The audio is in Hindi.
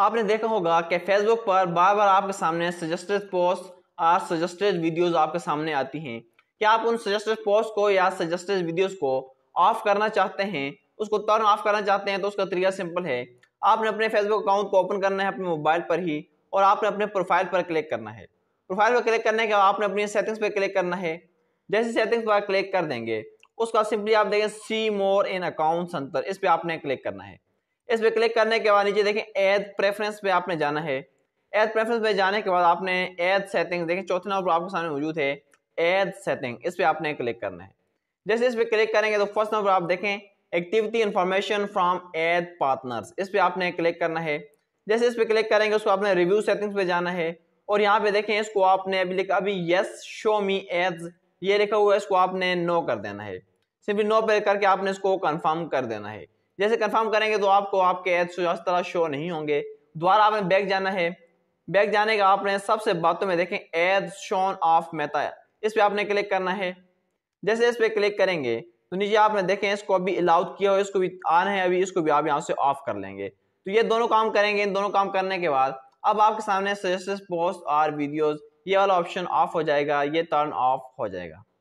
आपने देखा होगा कि फेसबुक पर बार बार आपके सामने सजेस्टेड पोस्ट और सजेस्टेड वीडियोस आपके सामने आती हैं क्या आप उन सजेस्टेड पोस्ट को या सजेस्टेड वीडियोस को ऑफ करना चाहते हैं उसको टर्न ऑफ करना चाहते हैं तो उसका तरीका सिंपल है आपने अपने फेसबुक अकाउंट को ओपन करना है अपने मोबाइल पर ही और आपने अपने प्रोफाइल पर क्लिक करना है प्रोफाइल पर क्लिक करने के बाद आपने अपनी सेटिंग्स पर क्लिक करना है जैसे सेटिंग्स पर क्लिक कर देंगे उसका सिंपली आप देखें सी मोर इन अकाउंट अंतर इस पर आपने क्लिक करना है इस पर क्लिक करने के बाद नीचे देखें एड प्रेफरेंस पे आपने जाना है एड प्रेफरेंस पे जाने के बाद आपने एड सेटिंग देखें चौथे नंबर पर आपके सामने मौजूद है एड सेटिंग इस पर आपने क्लिक करना है जैसे इस पर क्लिक करेंगे तो फर्स्ट नंबर आप देखें activity information from ad partners इस पर आपने क्लिक करना है जैसे इस पर क्लिक करेंगे उसको आपने रिव्यू सेटिंग्स पे जाना है और यहाँ पे देखें इसको आपने अभी लिखा अभी यस शो मी एड्स ये लिखा हुआ है इसको आपने नो कर देना है सिंपली नो पे करके आपने इसको कंफर्म कर देना है जैसे कंफर्म करेंगे तो आपको आपके एड्स इस तरह शो नहीं होंगे दोबारा आपने बैक जाना है बैक जाने का आपने सबसे बातों में देखें एड शोन ऑफ मेहता इस पर आपने क्लिक करना है जैसे इस पर क्लिक करेंगे तो नीचे आपने देखें इसको अभी अलाउड किया हो इसको भी आन है अभी इसको भी आप यहाँ से ऑफ कर लेंगे तो ये दोनों काम करेंगे इन दोनों काम करने के बाद अब आपके सामने सजेस्ट पोस्ट और वीडियोज़ ये वाला ऑप्शन ऑफ हो जाएगा ये टर्न ऑफ हो जाएगा